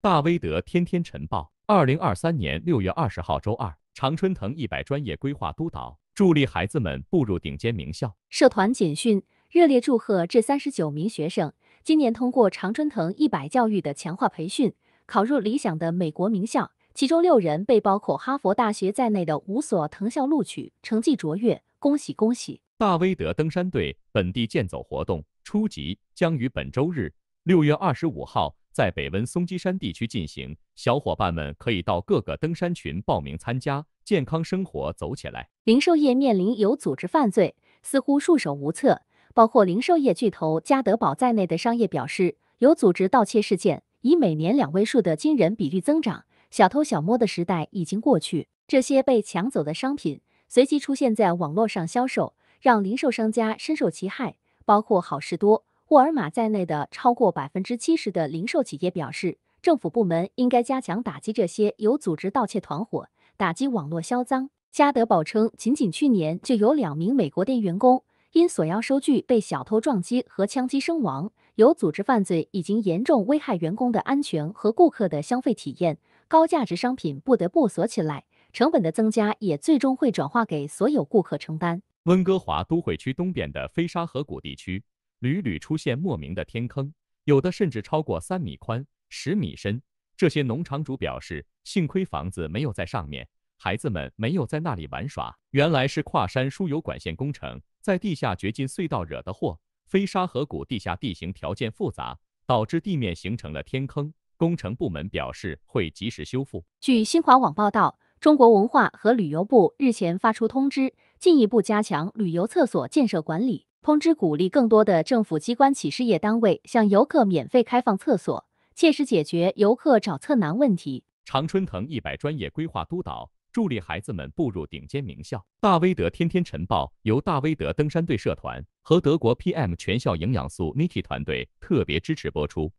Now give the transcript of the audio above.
大威德天天晨报，二零二三年六月二十号，周二，常春藤一百专业规划督导助力孩子们步入顶尖名校。社团简讯：热烈祝贺这三十九名学生今年通过常春藤一百教育的强化培训，考入理想的美国名校，其中六人被包括哈佛大学在内的五所藤校录取，成绩卓越，恭喜恭喜！大威德登山队本地健走活动初级将于本周日，六月二十五号。在北温松基山地区进行，小伙伴们可以到各个登山群报名参加。健康生活，走起来！零售业面临有组织犯罪，似乎束手无策。包括零售业巨头家得宝在内的商业表示，有组织盗窃事件以每年两位数的惊人比率增长，小偷小摸的时代已经过去。这些被抢走的商品随即出现在网络上销售，让零售商家深受其害，包括好事多。沃尔玛在内的超过百分之七十的零售企业表示，政府部门应该加强打击这些有组织盗窃团伙，打击网络销赃。加德堡称，仅仅去年就有两名美国店员工因索要收据被小偷撞击和枪击身亡。有组织犯罪已经严重危害员工的安全和顾客的消费体验。高价值商品不得不锁起来，成本的增加也最终会转化给所有顾客承担。温哥华都会区东边的飞沙河谷地区。屡屡出现莫名的天坑，有的甚至超过三米宽、十米深。这些农场主表示，幸亏房子没有在上面，孩子们没有在那里玩耍。原来是跨山输油管线工程在地下掘进隧道惹的祸。飞沙河谷地下地形条件复杂，导致地面形成了天坑。工程部门表示会及时修复。据新华网报道，中国文化和旅游部日前发出通知，进一步加强旅游厕所建设管理。通知鼓励更多的政府机关企事业单位向游客免费开放厕所，切实解决游客找厕难问题。常春藤一百专业规划督导助力孩子们步入顶尖名校。大威德天天晨报由大威德登山队社团和德国 PM 全校营养素 Niki 团队特别支持播出。